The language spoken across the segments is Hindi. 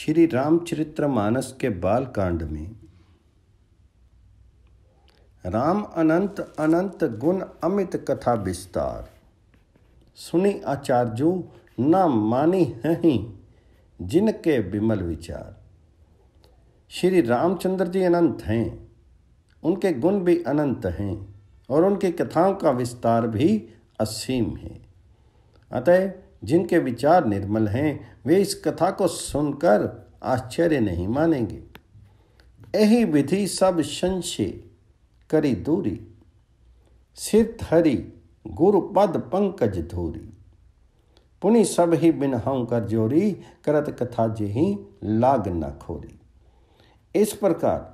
श्री रामचरित्र मानस के बाल कांड में राम अनंत अनंत गुण अमित कथा विस्तार सुनी आचार्यो न मानी ही जिनके विमल विचार श्री रामचंद्र जी अनंत हैं उनके गुण भी अनंत हैं और उनकी कथाओं का विस्तार भी असीम है अतः जिनके विचार निर्मल हैं वे इस कथा को सुनकर आश्चर्य नहीं मानेंगे यही विधि सब संशय करी दूरी सिर हरि गुरुपद पंकज धूरी पुनि सब ही हम कर जोरी करत कथा जेही लाग न खोरी इस प्रकार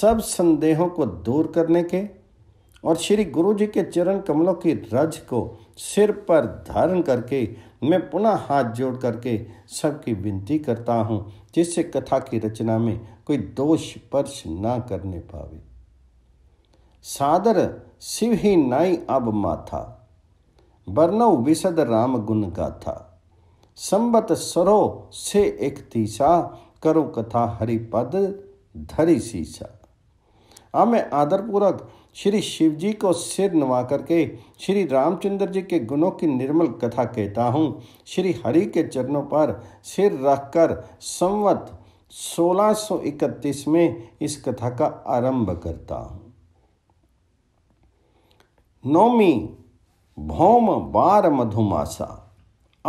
सब संदेहों को दूर करने के और श्री गुरु जी के चरण कमलों की रज को सिर पर धारण करके मैं पुनः हाथ जोड़ करके सबकी विनती करता हूँ जिससे कथा की रचना में कोई दोष स्पर्श ना करने पावे सादर शिव ही नाई अब माथा बरनऊ विशद राम गुण गाथा संबत सरो से एक तीसा करो कथा हरिपद धरी सीसा मैं आदरपूर्वक श्री शिव जी को सिर नवा करके श्री रामचंद्र जी के गुणों की निर्मल कथा कहता हूँ श्री हरि के चरणों पर सिर रखकर संवत 1631 में इस कथा का आरंभ करता हूँ नौमी भौम बार मधुमासा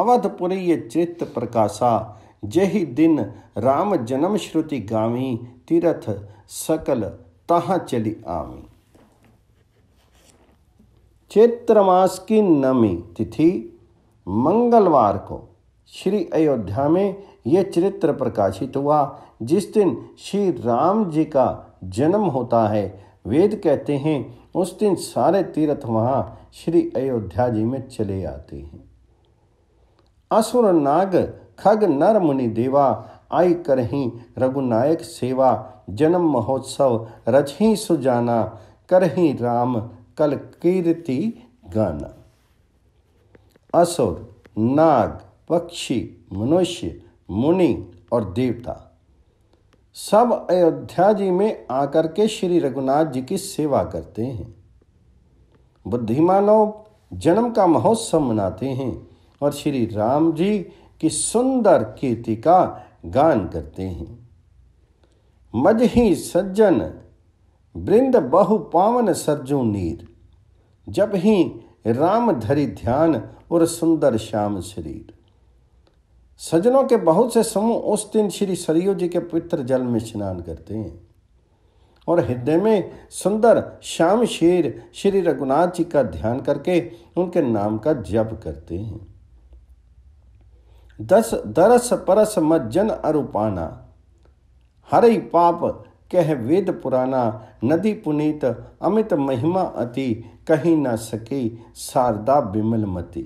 अवधपुरी ये चित्त प्रकाशा जय दिन राम जन्म श्रुति गावी तीर्थ सकल तहाँ चली आमी चैत्र मास की नवमी तिथि मंगलवार को श्री अयोध्या में ये चरित्र प्रकाशित हुआ जिस दिन श्री राम जी का जन्म होता है वेद कहते हैं उस दिन सारे तीर्थ वहाँ श्री अयोध्या जी में चले आते हैं असुर नाग खग नर मुनि देवा आई करही रघुनायक सेवा जन्म महोत्सव रचही सुजाना करही राम कल कीर्ति गाना असुर नाग पक्षी मनुष्य मुनि और देवता सब अयोध्या जी में आकर के श्री रघुनाथ जी की सेवा करते हैं बुद्धिमानों जन्म का महोत्सव मनाते हैं और श्री राम जी की सुंदर कीर्ति का गान करते हैं मज ही सज्जन बृंद बहु पावन सरजू नीर जब ही राम धरी ध्यान और सुंदर श्याम शरीर सजनों के बहुत से समूह उस दिन श्री सरयू जी के पवित्र जल में स्नान करते हैं और हृदय में सुंदर श्याम शेर श्री रघुनाथ जी का ध्यान करके उनके नाम का जप करते हैं दस दरस परस मज्जन अरुपाना हरि पाप कह वेद पुराना नदी पुनीत अमित महिमा अति कहीं ना सकी शारदा विमल मती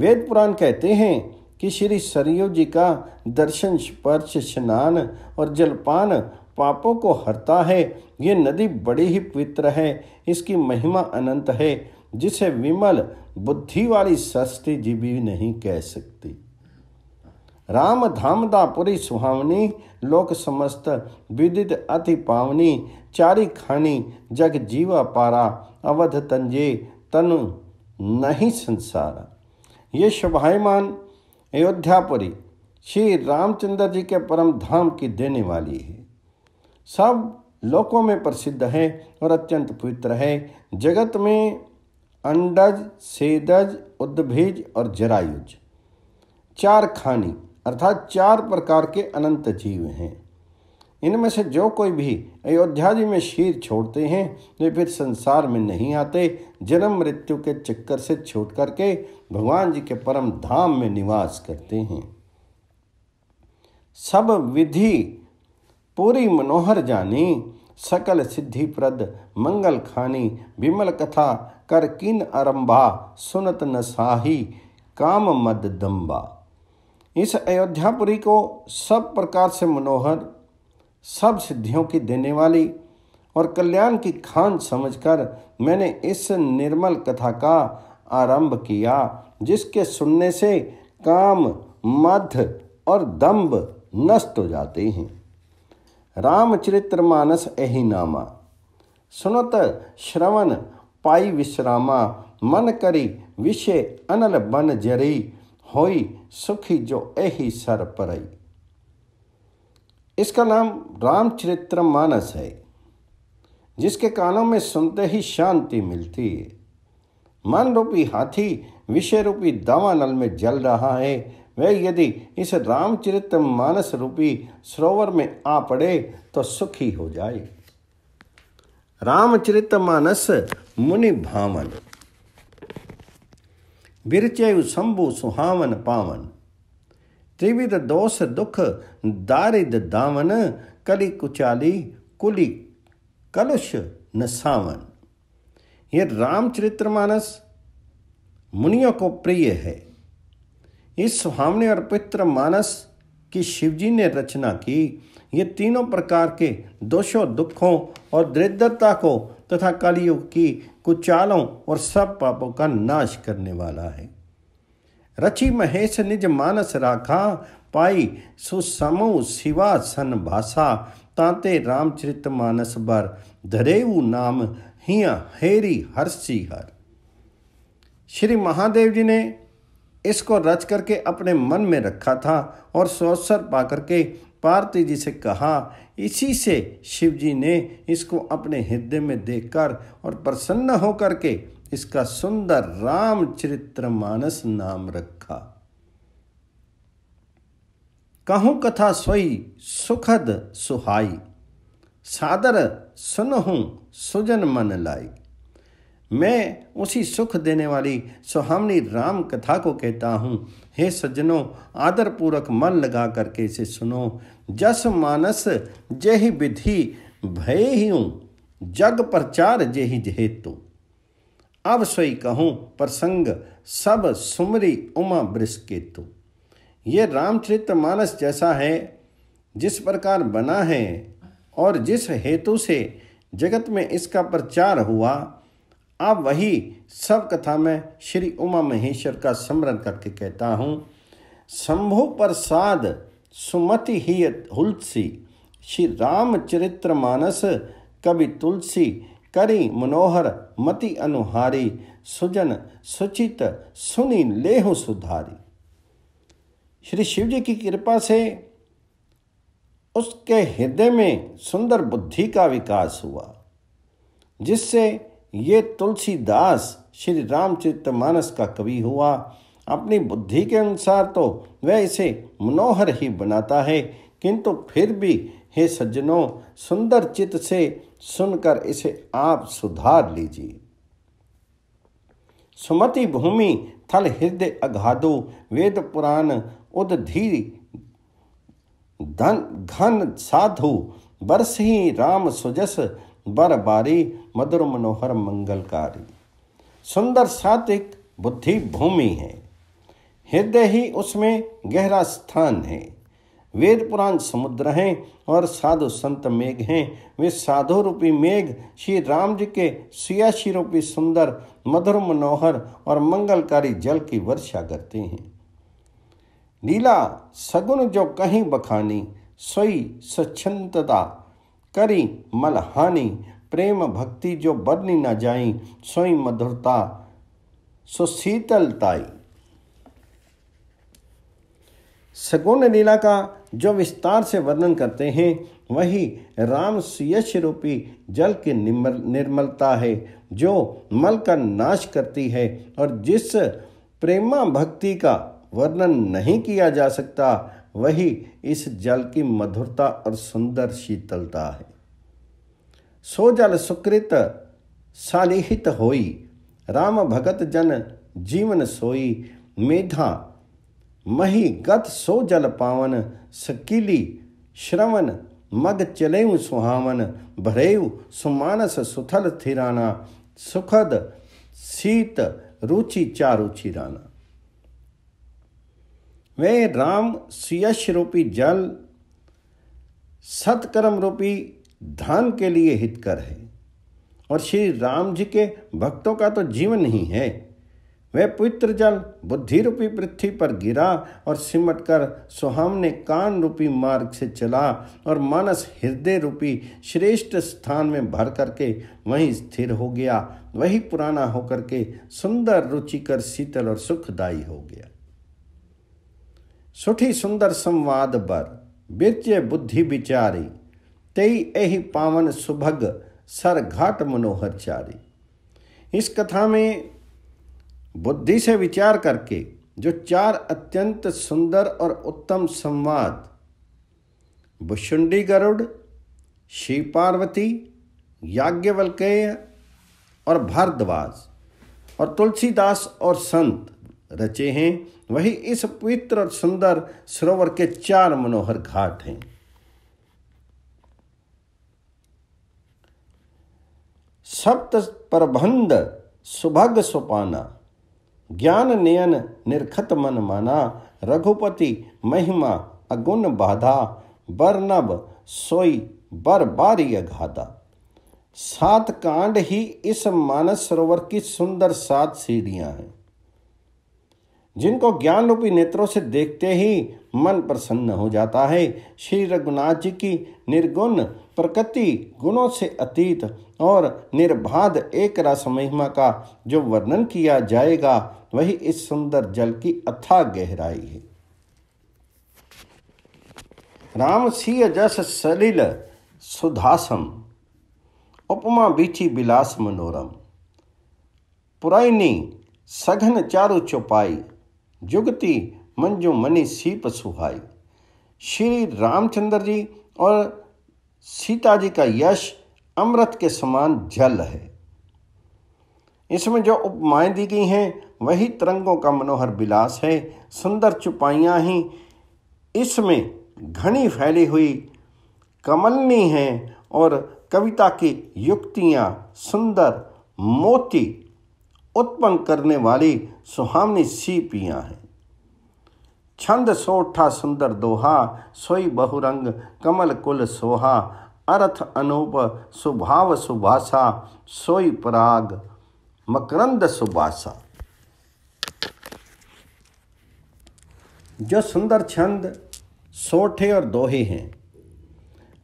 वेद पुराण कहते हैं कि श्री सरयू जी का दर्शन स्पर्श स्नान और जलपान पापों को हरता है ये नदी बड़ी ही पवित्र है इसकी महिमा अनंत है जिसे विमल बुद्धि वाली सस्ती जी भी नहीं कह सकती राम धाम दा पुरी सुहावनी लोक समस्त विदित अति पावनी चारी खानी जग जीवा पारा अवध तंजे तनु नहीं संसार ये शुभायमान अयोध्यापुरी श्री रामचंद्र जी के परम धाम की देने वाली है सब लोकों में प्रसिद्ध है और अत्यंत पवित्र है जगत में अंडज सेदज उद्भिज और जरायुज चार खानी अर्थात चार प्रकार के अनंत जीव हैं इनमें से जो कोई भी अयोध्या जी में शीर छोड़ते हैं वे फिर संसार में नहीं आते जन्म मृत्यु के चक्कर से छूट करके भगवान जी के परम धाम में निवास करते हैं सब विधि पूरी मनोहर जानी सकल सिद्धि प्रद मंगल खानी विमल कथा कर किन अरंभा सुनत साही काम मद दम्बा इस अयोध्यापुरी को सब प्रकार से मनोहर सब सिद्धियों की देने वाली और कल्याण की खान समझकर मैंने इस निर्मल कथा का आरंभ किया जिसके सुनने से काम मध और दम्ब नष्ट हो जाते हैं रामचरित्र मानस एही नामा सुनत श्रवण पाई विश्रामा मन करी विषय अनल बन जरी होई सुखी जो एही सर परई इसका नाम रामचरित्र मानस है जिसके कानों में सुनते ही शांति मिलती है मन रूपी हाथी विषय रूपी नल में जल रहा है वह यदि इस रामचरित मानस रूपी सरोवर में आ पड़े तो सुखी हो जाए रामचरित मानस मुनि भामन विरचयु शंभु सुहावन पावन त्रिविध दोष दुख दारिद दावन कली कुचाली कुली कलुष न सावन ये मानस मुनियों को प्रिय है इस सुहावने और पित्र मानस की शिवजी ने रचना की ये तीनों प्रकार के दोषों दुखों और दरिद्रता को तथा कलयुग की कुचालों और सब पापों का नाश करने वाला है रचि महेश निज मानस राखा पाई सुसमो शिवा सन भाषा तांते रामचरित मानस भर धरेऊ नाम हिया हेरी हर्षी हर श्री महादेव जी ने इसको रच करके अपने मन में रखा था और सौसर पा करके पार्वती जी से कहा इसी से शिव जी ने इसको अपने हृदय में देखकर और प्रसन्न होकर के इसका सुंदर रामचरित्र मानस नाम रखा कहू कथा सोई सुखद सुहाई सादर सुनहू सुजन मन लाई मैं उसी सुख देने वाली सुहावनी राम कथा को कहता हूँ हे सज्जनों आदरपूर्वक मन लगा करके इसे सुनो जस मानस जेहि विधि भय ही हूँ जग प्रचार जेहि जेहेतु अब सोई कहूँ प्रसंग सब सुमरी उमा ब्रिस्केतु ये रामचरित मानस जैसा है जिस प्रकार बना है और जिस हेतु से जगत में इसका प्रचार हुआ अब वही सब कथा में श्री उमा महेश्वर का स्मरण करके कहता हूँ शंभु प्रसाद सुमति ही तुलसी श्री रामचरित्र मानस कवि तुलसी करी मनोहर मति अनुहारी सुजन सुचित सुनी लेहु सुधारी श्री शिव जी की कृपा से उसके हृदय में सुंदर बुद्धि का विकास हुआ जिससे ये तुलसीदास श्री रामचरित मानस का कवि हुआ अपनी बुद्धि के अनुसार तो वह इसे मनोहर ही बनाता है किंतु फिर भी हे सज्जनों सुंदर चित्त से सुनकर इसे आप सुधार लीजिए सुमति भूमि थल हृदय अघाधु वेद पुराण उदधी धन घन साधु बरस ही राम सुजस बर बारी मधुर मनोहर मंगलकारी सुंदर सात्विक बुद्धि भूमि है हृदय ही उसमें गहरा स्थान है वेद पुराण समुद्र हैं और साधु संत मेघ हैं वे साधु रूपी मेघ श्री राम जी के सियाशी रूपी सुंदर मधुर मनोहर और मंगलकारी जल की वर्षा करते हैं लीला सगुन जो कहीं बखानी सोई स्वच्छता करी मलहानी प्रेम भक्ति जो बदली न जाई सोई मधुरता सुशीतलताई सगुण लीला का जो विस्तार से वर्णन करते हैं वही राम यश रूपी जल की निर्मलता है जो मल का नाश करती है और जिस प्रेमा भक्ति का वर्णन नहीं किया जा सकता वही इस जल की मधुरता और सुंदर शीतलता है सो जल सुकृत सालिहित होई राम भगत जन जीवन सोई मेधा मही गत सो जल पावन सकीली श्रवण मग चलेऊ सुहावन भरेऊ सुमानस सुथल थिराना सुखद सीत रुचि चारुचि राना वे राम सुयश रूपी जल सत्कर्म रूपी धन के लिए हितकर है और श्री राम जी के भक्तों का तो जीवन ही है वह पवित्र जल बुद्धि रूपी पृथ्वी पर गिरा और सिमट कर सुहामने कान रूपी मार्ग से चला और मानस हृदय रूपी श्रेष्ठ स्थान में भर करके वहीं स्थिर हो गया वही पुराना होकर के सुंदर रुचिकर शीतल और सुखदायी हो गया सुठी सुंदर संवाद पर वित्य बुद्धि विचारी तेई ए पावन सुभग सर घाट मनोहर चारी इस कथा में बुद्धि से विचार करके जो चार अत्यंत सुंदर और उत्तम संवाद भुषुंडी गरुड़ शिव पार्वती याज्ञवल्केय और भारद्वाज और तुलसीदास और संत रचे हैं वही इस पवित्र और सुंदर सरोवर के चार मनोहर घाट हैं सप्त प्रबंध सुभग सुपाना ज्ञान नयन निरखत मन माना रघुपति महिमा अगुण बाधा बरनब सोई बर बारी अघाधा सात कांड ही इस मानस सरोवर की सुंदर सात सीढ़ियां हैं जिनको ज्ञान रूपी नेत्रों से देखते ही मन प्रसन्न हो जाता है श्री रघुनाथ जी की निर्गुण प्रकृति गुणों से अतीत और निर्बाध एक रस महिमा का जो वर्णन किया जाएगा वही इस सुंदर जल की अथा गहराई है राम सिय जस सलिल सुधासम उपमा बीची बिलास मनोरम पुराइनी सघन चारु चौपाई जुगति मंजू मनी सीप सुहाई श्री रामचंद्र जी और सीता जी का यश अमृत के समान जल है इसमें जो उपमाएँ दी गई हैं वही तरंगों का मनोहर विलास है सुंदर चुपाइयाँ ही इसमें घनी फैली हुई कमलनी हैं और कविता की युक्तियाँ सुंदर मोती उत्पन्न करने वाली सुहावनी सीपियाँ हैं छंद सोठा सुंदर दोहा सोई बहुरंग कमल कुल सोहा अर्थ अनूप सुभाव सुभाषा सोई पराग मकरंद सुभाषा जो सुंदर छंद सोठे और दोहे हैं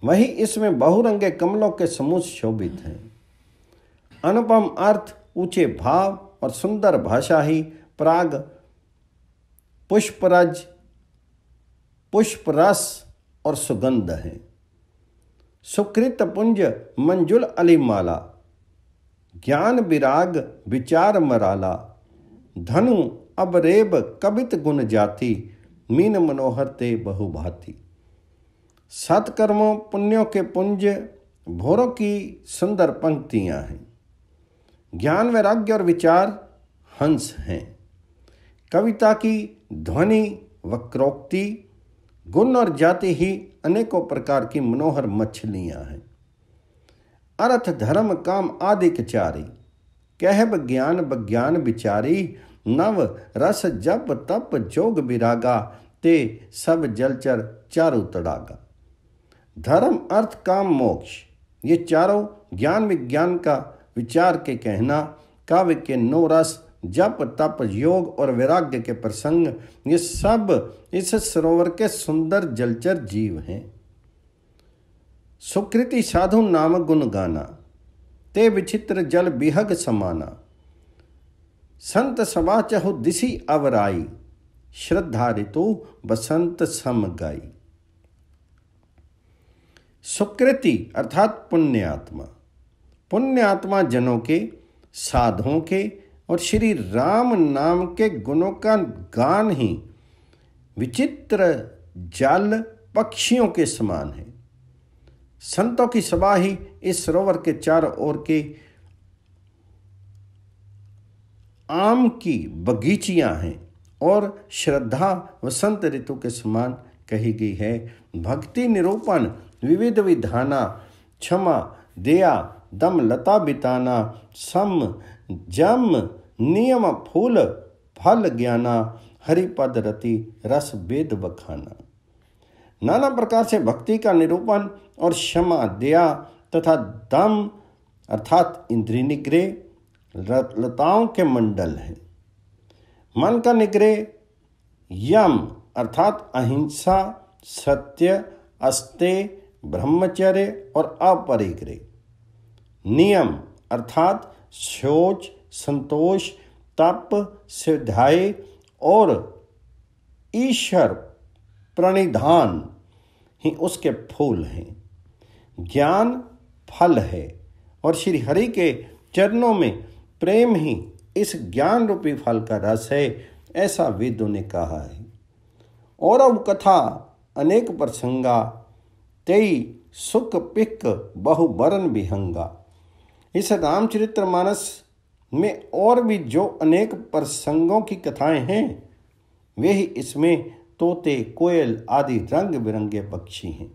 वही इसमें बहुरंगे कमलों के समूह शोभित हैं अनुपम अर्थ ऊंचे भाव और सुंदर भाषा ही प्राग पुष्परज पुष्परस और सुगंध है सुकृत पुंज मंजुल अली माला ज्ञान विराग विचार मराला धनु अबरेब कवित गुण जाति मीन मनोहर ते बहुभाति सत्कर्मों पुण्यों के पुंज भोरों की सुंदर पंक्तियां हैं ज्ञान वैराग्य और विचार हंस हैं कविता की ध्वनि वक्रोक्ति गुण और जाति ही अनेकों प्रकार की मनोहर मछलियां हैं अर्थ धर्म काम आदि कचारी कहब ज्ञान बज्ञान विचारी नव रस जप तप जोग विरागा ते सब जलचर चारु तड़ागा धर्म अर्थ काम मोक्ष ये चारों ज्ञान विज्ञान का विचार के कहना काव्य के नौ रस जप तप योग और वैराग्य के प्रसंग ये सब इस सरोवर के सुंदर जलचर जीव हैं सुकृति साधु नाम गुण गाना ते विचित्र जल बिहग समाना संत चहु दिशी अवराई श्रद्धा ऋतु बसंत सम गाई सुकृति अर्थात पुण्यात्मा पुण्यात्मा जनों के साधुओं के और श्री राम नाम के गुणों का गान ही विचित्र जाल पक्षियों के समान है संतों की सभा ही इस सरोवर के चारों ओर के आम की बगीचियां हैं और श्रद्धा वसंत ऋतु के समान कही गई है भक्ति निरूपण विविध विधाना क्षमा दया दम लता बिताना सम जम नियम फूल फल ज्ञाना हरिपद रति रस वेद बखाना नाना प्रकार से भक्ति का निरूपण और क्षमा दया तथा दम अर्थात इंद्रिय निग्रह लताओं के मंडल हैं मन का निग्रह यम अर्थात अहिंसा सत्य अस्ते ब्रह्मचर्य और अपरिग्रह नियम अर्थात सोच संतोष तप सिद्धाय और ईश्वर प्रणिधान ही उसके फूल हैं ज्ञान फल है और श्री हरि के चरणों में प्रेम ही इस ज्ञान रूपी फल का रस है ऐसा वेदों ने कहा है और अब कथा अनेक प्रसंगा तेई सुख पिक बहुबरन विहंगा इस रामचरित्र मानस में और भी जो अनेक प्रसंगों की कथाएं हैं वे ही इसमें तोते कोयल आदि रंग बिरंगे पक्षी हैं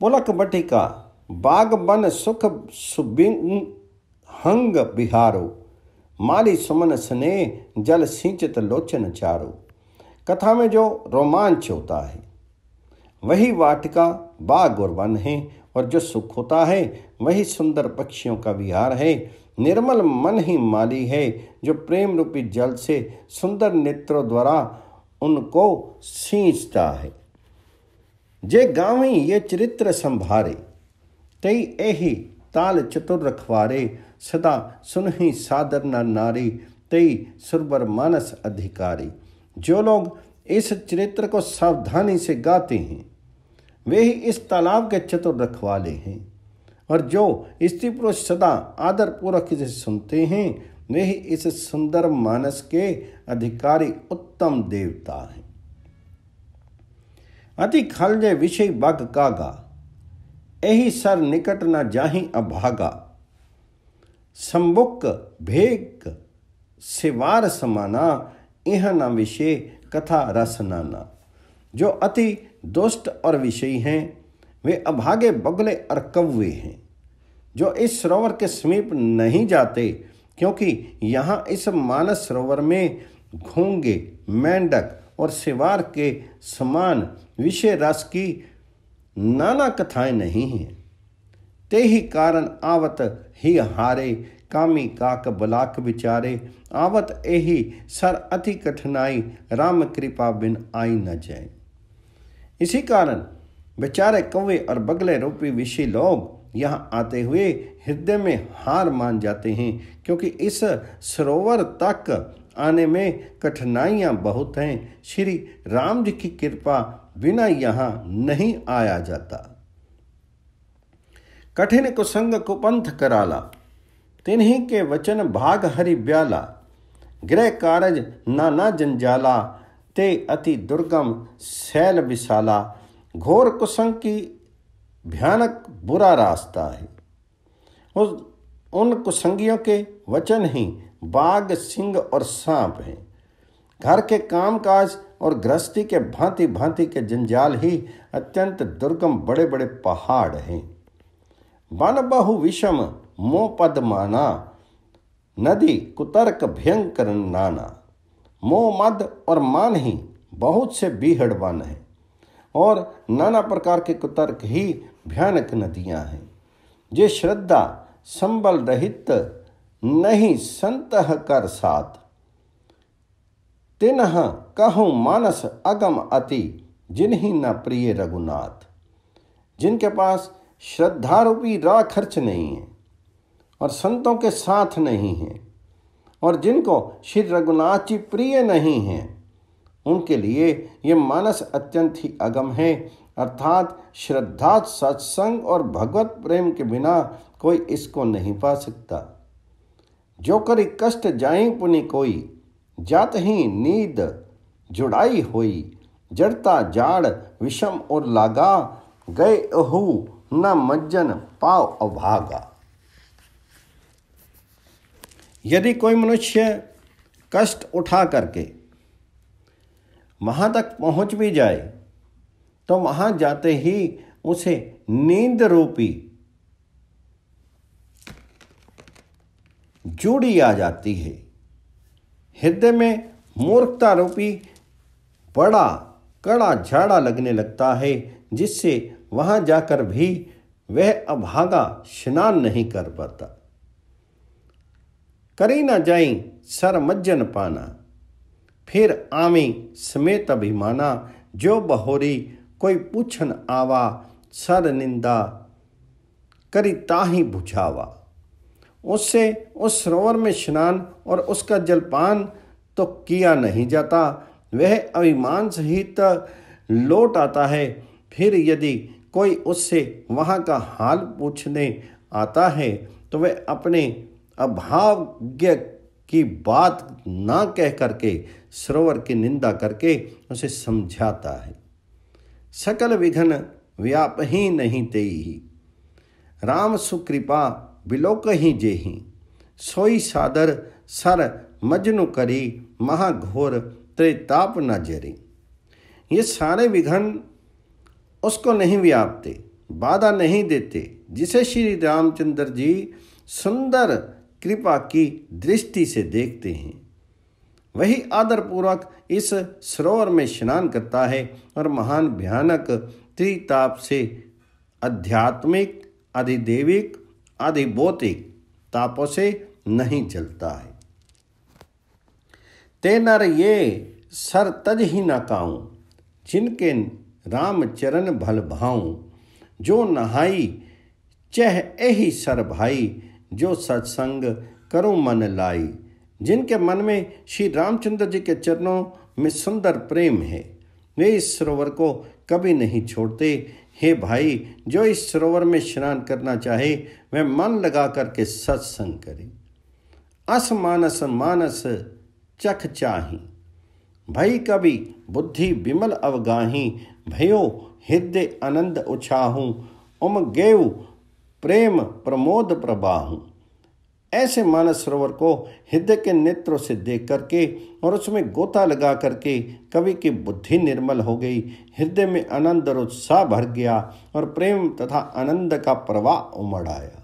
पुलक बटिका बन सुख सुबिंग हंग बिहारो माली सुमन स्ने जल सिंचित लोचन चारो कथा में जो रोमांच होता है वही वाटिका बाग और वन है और जो सुख होता है वही सुंदर पक्षियों का विहार है निर्मल मन ही माली है जो प्रेम रूपी जल से सुंदर नेत्रों द्वारा उनको सींचता है जे गावी ये चरित्र संभारे तई एही ताल चतुर रखवारे सदा सुनही सादर न नारी तई सुरबर मानस अधिकारी जो लोग इस चरित्र को सावधानी से गाते हैं वे ही इस तालाब के चतुर रखवाले हैं और जो स्त्री पुरुष सदा आदर पूर्वक इसे सुनते हैं वे ही इस सुंदर मानस के अधिकारी उत्तम देवता हैं अति खलजे विषय बग कागा एही सर निकट न जाही अभागा संबुक भेक सिवार समाना इह न विषय कथा रसनाना जो अति दुष्ट और विषयी हैं वे अभागे बगले और कव्वे हैं जो इस सरोवर के समीप नहीं जाते क्योंकि यहाँ इस मानस सरोवर में घोंगे मेंढक और सिवार के समान विषय रस की नाना कथाएं नहीं हैं ते ही कारण आवत ही हारे कामी काक बलाक विचारे आवत एही सर अति कठिनाई राम कृपा बिन आई न जाए इसी कारण बेचारे कौवे और बगले रूपी विषय लोग यहाँ आते हुए हृदय में हार मान जाते हैं क्योंकि इस सरोवर तक आने में कठिनाइयाँ बहुत हैं श्री राम जी की कृपा बिना यहाँ नहीं आया जाता कठिन कुसंग कुपंथ कराला तिन्हीं के वचन भाग हरि ब्याला गृह कारज नाना जंजाला ते अति दुर्गम शैल विशाला घोर कुसंग की भयानक बुरा रास्ता है उस उन कुसंगियों के वचन ही बाघ सिंह और सांप हैं घर के कामकाज और गृहस्थी के भांति भांति के जंजाल ही अत्यंत दुर्गम बड़े बड़े पहाड़ हैं वन बहु विषम मोपद माना नदी कुतर्क भयंकर नाना मोह मद और मान ही बहुत से बिहड़वान हैं और नाना प्रकार के कुतर्क ही भयानक नदियां हैं जे श्रद्धा संबल रहित नहीं संत कर साथ तिन्ह कहूँ मानस अगम अति जिन्हीं न प्रिय रघुनाथ जिनके पास श्रद्धारूपी रा खर्च नहीं है और संतों के साथ नहीं है और जिनको श्री रघुनाथ जी प्रिय नहीं हैं उनके लिए ये मानस अत्यंत ही अगम है अर्थात श्रद्धा सत्संग और भगवत प्रेम के बिना कोई इसको नहीं पा सकता जो करी कष्ट जाए पुनि कोई जात ही नींद जुड़ाई होई जड़ता जाड़ विषम और लागा गए अहू न मज्जन पाव अभागा यदि कोई मनुष्य कष्ट उठा करके वहाँ तक पहुँच भी जाए तो वहाँ जाते ही उसे नींद रूपी जूड़ी आ जाती है हृदय में मूर्खता रूपी बड़ा कड़ा झाड़ा लगने लगता है जिससे वहाँ जाकर भी वह अभागा स्नान नहीं कर पाता करी ना जाई सर मज्जन पाना फिर आवे समेत अभिमाना जो बहोरी कोई पूछन आवा सर निंदा करी ताही बुझावा उससे उस सरोवर में स्नान और उसका जलपान तो किया नहीं जाता वह अभिमान सहित लौट आता है फिर यदि कोई उससे वहाँ का हाल पूछने आता है तो वह अपने अभाग्य की बात ना कह करके सरोवर की निंदा करके उसे समझाता है सकल विघन व्याप ही नहीं ते ही राम सुकृपा बिलोक ही जेही सोई सादर सर मजनु करी महाघोर त्रेताप न जरी ये सारे विघन उसको नहीं व्यापते बाधा नहीं देते जिसे श्री रामचंद्र जी सुंदर कृपा की दृष्टि से देखते हैं वही आदरपूर्वक इस सरोवर में स्नान करता है और महान भयानक त्रिताप से आध्यात्मिक अधिदेविक अधिभौतिक तापों से नहीं जलता है तेनर ये सर तज ही न जिनके रामचरण भल भाऊ जो नहाई चह ए सर भाई जो सत्संग करो मन लाई जिनके मन में श्री रामचंद्र जी के चरणों में सुंदर प्रेम है वे इस सरोवर को कभी नहीं छोड़ते हे भाई जो इस सरोवर में स्नान करना चाहे वह मन लगा करके सत्संग करे अस मानस मानस चख चाही भई कभी बुद्धि विमल अवगाही भयो हृदय आनंद उछाहूँ उम गेव प्रेम प्रमोद हूँ ऐसे मानस सरोवर को हृदय के नेत्रों से देख करके और उसमें गोता लगा करके कवि की बुद्धि निर्मल हो गई हृदय में आनंद और उत्साह भर गया और प्रेम तथा आनंद का प्रवाह उमड़ आया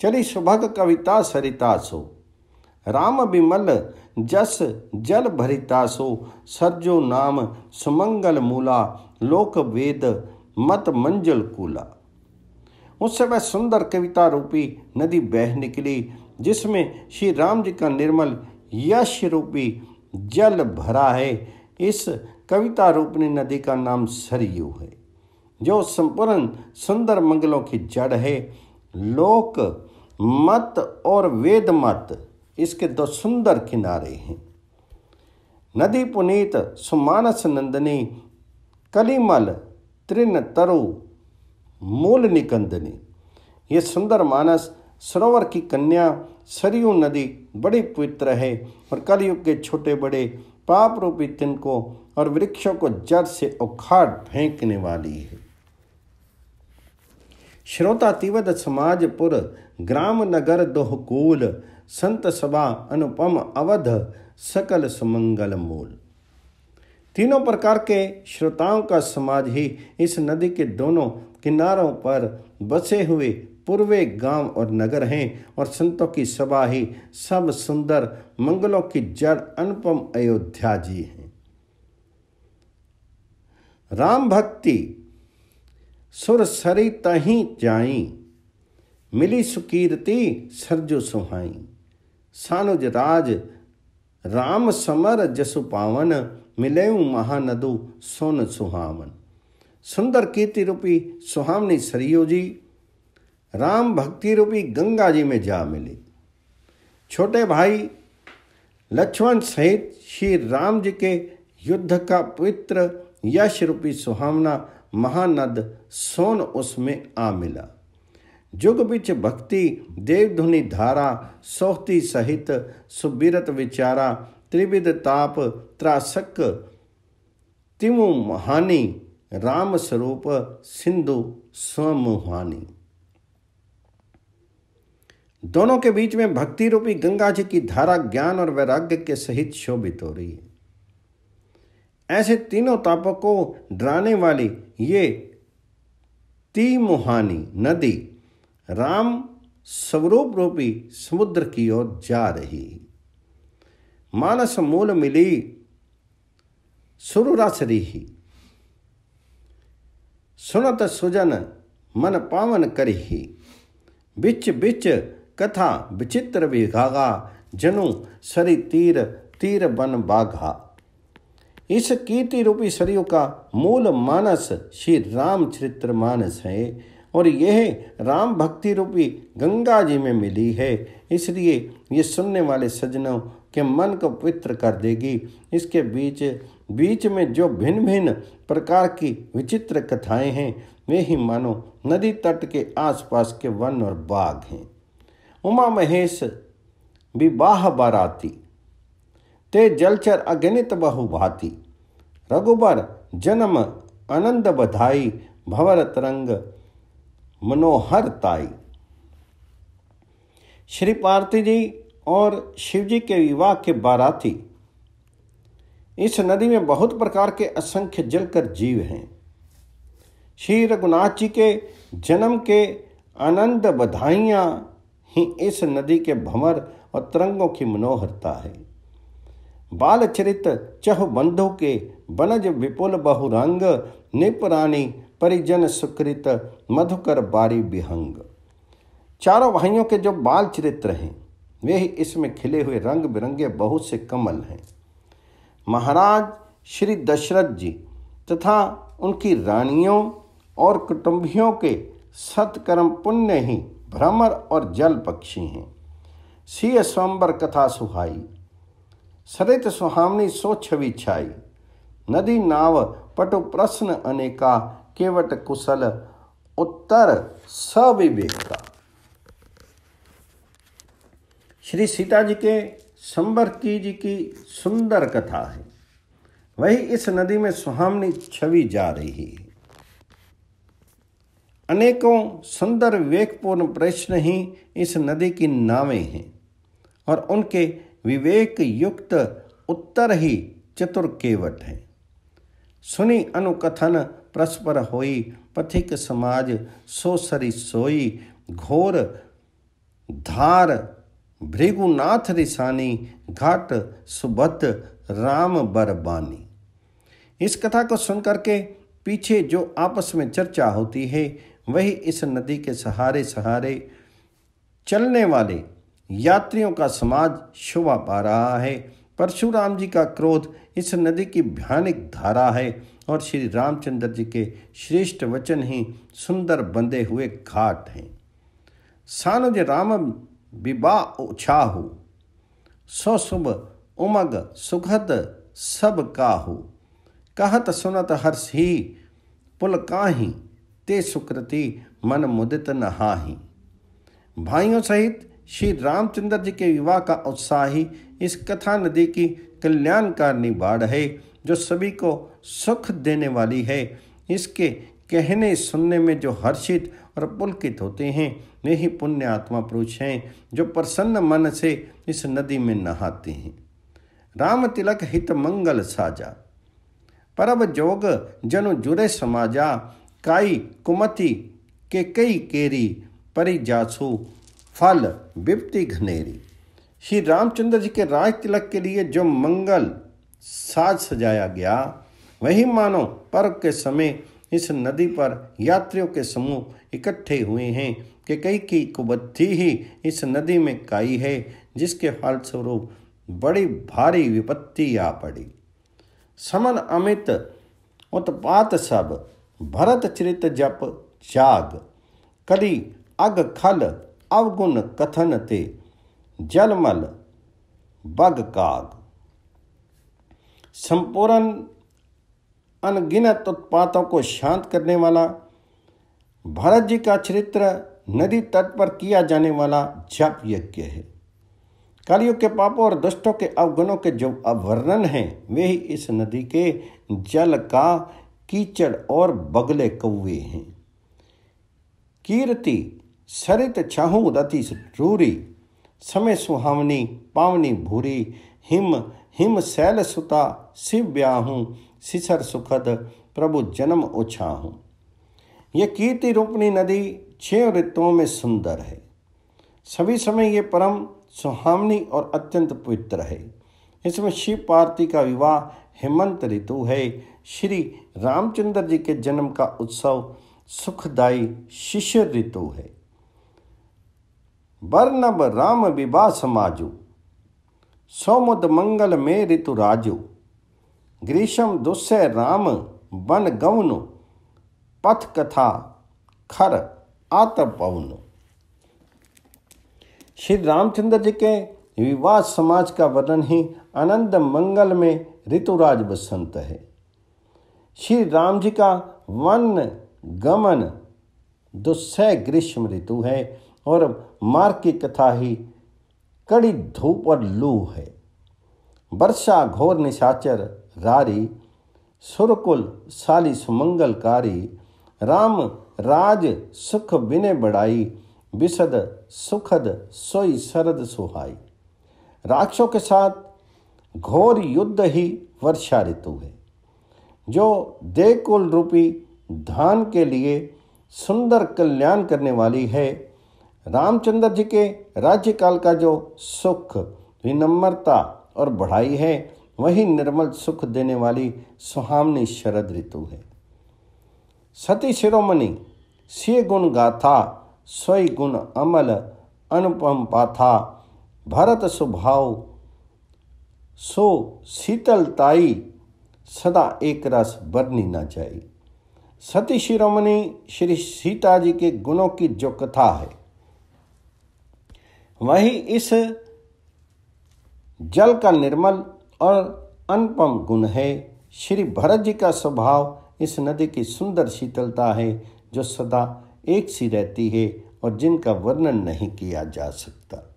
चली सुभग कविता सरितासो राम विमल जस जल भरितासो सरजो नाम सुमंगल मूला लोक वेद मत मंजल कूला उससे वह सुंदर कविता रूपी नदी बह निकली जिसमें श्री राम जी का निर्मल यश रूपी जल भरा है इस कविता रूपनी नदी का नाम सरयू है जो संपूर्ण सुंदर मंगलों की जड़ है लोक मत और वेद मत इसके दो सुंदर किनारे हैं नदी पुनीत सुमानस नंदनी कलिमल त्रिन तरु मूल निकंदनी ये सुंदर मानस सरोवर की कन्या सरयू नदी बड़ी पवित्र है और कलयुग के छोटे बड़े पाप रूपी तिनको और वृक्षों को जड़ से उखाड़ फेंकने वाली है श्रोता तिवद समाजपुर ग्राम नगर दोहकूल संत सभा अनुपम अवध सकल सुमंगल मूल तीनों प्रकार के श्रोताओं का समाज ही इस नदी के दोनों किनारों पर बसे हुए पूर्वे गांव और नगर हैं और संतों की सभा ही सब सुंदर मंगलों की जड़ अनुपम अयोध्या जी हैं राम भक्ति सुर सरी तही जाई मिली सुकीर्ति सरजु सुहाई सानुज राज राम समर जसु पावन मिलयूं महानदू सोन सुहावन सुंदर कीर्ति रूपी सुहावनी सरयू जी राम भक्ति रूपी गंगा जी में जा मिली छोटे भाई लक्ष्मण सहित श्री राम जी के युद्ध का पवित्र यश रूपी सुहावना महानद सोन उसमें आ मिला जुग बिच भक्ति देवधुनि धारा सोहती सहित सुबीरत विचारा त्रिविध ताप त्रासक तिमुहानी राम स्वरूप सिंधु स्वमुहानी दोनों के बीच में भक्ति रूपी गंगा जी की धारा ज्ञान और वैराग्य के सहित शोभित हो रही है ऐसे तीनों तापों को डराने वाली ये तिमुहानी नदी राम स्वरूप रूपी समुद्र की ओर जा रही मानस मूल मिली सुररस रिही सुनत सुजन मन पावन ही बिच बिच कथा विचित्र विघागा जनु सरी तीर तीर बन बाघा इस कीर्ति रूपी सरयू का मूल मानस श्री राम चरित्र मानस है और यह राम भक्ति रूपी गंगा जी में मिली है इसलिए ये सुनने वाले सजनों के मन को पवित्र कर देगी इसके बीच बीच में जो भिन्न भिन्न प्रकार की विचित्र कथाएं हैं वे ही मानो नदी तट के आसपास के वन और बाग हैं उमा महेश विवाह बाराती ते जलचर अगणित बहुभाती रघुबर जन्म आनंद बधाई भवर तरंग मनोहर ताई श्री पार्थी जी और शिवजी के विवाह के बाराती इस नदी में बहुत प्रकार के असंख्य जलकर जीव हैं श्री रघुनाथ जी के जन्म के आनंद बधाइयाँ ही इस नदी के भंवर और तरंगों की मनोहरता है बाल चरित चह बंधु के बनज विपुल बहुरंग निपराणी परिजन सुकृत मधुकर बारी बिहंग चारों भाइयों के जो बाल चरित्र हैं वे ही इसमें खिले हुए रंग बिरंगे बहुत से कमल हैं महाराज श्री दशरथ जी तथा उनकी रानियों और कुटुंबियों के सत्कर्म पुण्य ही भ्रमर और जल पक्षी हैं सीय स्वंबर कथा सुहाई सरित सुहावनी सो छवि छाई नदी नाव पटु प्रश्न अनेका केवट कुशल उत्तर सविवेक श्री सीता जी के की जी की सुंदर कथा है वही इस नदी में सुहामनी छवि जा रही है अनेकों सुंदर विवेकपूर्ण प्रश्न ही इस नदी की नावें हैं और उनके विवेक युक्त उत्तर ही चतुर केवट हैं सुनी अनुकथन परस्पर होई पथिक समाज सोसरी सोई घोर धार भृगुनाथ रिसानी घाट सुबत राम बरबानी इस कथा को सुनकर के पीछे जो आपस में चर्चा होती है वही इस नदी के सहारे सहारे चलने वाले यात्रियों का समाज शोभा पा रहा है परशुराम जी का क्रोध इस नदी की भयानक धारा है और श्री रामचंद्र जी के श्रेष्ठ वचन ही सुंदर बंधे हुए घाट हैं सानुज राम विवाह छाहु सो उमग सुखद सब काहु कहत सुनत हर्ष ही पुल काही ते सुकृति मन मुदित नहाही भाइयों सहित श्री रामचंद्र जी के विवाह का उत्साह ही इस कथा नदी की कल्याणकारिणी बाढ़ है जो सभी को सुख देने वाली है इसके कहने सुनने में जो हर्षित और पुलकित होते हैं वे ही पुण्य आत्मा पुरुष हैं जो प्रसन्न मन से इस नदी में नहाते हैं राम तिलक हित मंगल साजा परब जोग जनु जुरे समाजा काई कुमति के कई केरी परिजासु फल विपति घनेरी श्री रामचंद्र जी के राज तिलक के लिए जो मंगल साज सजाया गया वही मानो पर्व के समय इस नदी पर यात्रियों के समूह इकट्ठे हुए हैं कि कई की कुबत्ती ही इस नदी में काई है जिसके फलस्वरूप बड़ी भारी विपत्ति आ पड़ी समन अमित उत्पात सब भरत चरित जप जाग कली अग खल अवगुण कथन ते जलमल बग काग संपूर्ण अनगिनत उत्पातों को शांत करने वाला भरत जी का चरित्र नदी तट पर किया जाने वाला जप यज्ञ है कलियुग के पापों और दुष्टों के अवगुणों के जो अवर्णन हैं वे ही इस नदी के जल का कीचड़ और बगले कौवे हैं कीर्ति सरित छहू रति रूरी समय सुहावनी पावनी भूरी हिम हिम शैल सुता शिव ब्याहूँ शिशर सुखद प्रभु जन्म ओछा हूँ यह कीर्ति रूपणी नदी छह ऋतुओं में सुंदर है सभी समय ये परम सुहावनी और अत्यंत पवित्र है इसमें शिव पार्वती का विवाह हेमंत ऋतु है श्री रामचंद्र जी के जन्म का उत्सव सुखदायी शिशिर ऋतु है वर्णब राम विवाह समाजु सौमुद मंगल में ऋतु राजू ग्रीष्म दुस्से राम बन गौन पथ कथा खर आत पवन श्री रामचंद्र जी के विवाह समाज का वर्णन ही आनंद मंगल में ऋतुराज बसंत है श्री राम जी का वन गमन दुस्सह ग्रीष्म ऋतु है और मार की कथा ही कड़ी धूप और लू है वर्षा घोर निशाचर रारी सुरकुल साली सुमंगलकारी राम राज सुख बिने बढ़ाई विशद सुखद सोई सरद सुहाई राक्षों के साथ घोर युद्ध ही वर्षा ऋतु है जो देकुल रूपी धान के लिए सुंदर कल्याण करने वाली है रामचंद्र जी के राज्यकाल का जो सुख विनम्रता और बढ़ाई है वही निर्मल सुख देने वाली सुहावनी शरद ऋतु है सती शिरोमणि से गुण गाथा स्वय गुण अमल अनुपम पाथा भरत स्वभाव सो शीतलताई सदा एक रस बरनी ना जाए सती शिरोमणि श्री सीता जी के गुणों की जो कथा है वही इस जल का निर्मल और अनुपम गुण है श्री भरत जी का स्वभाव इस नदी की सुंदर शीतलता है जो सदा एक सी रहती है और जिनका वर्णन नहीं किया जा सकता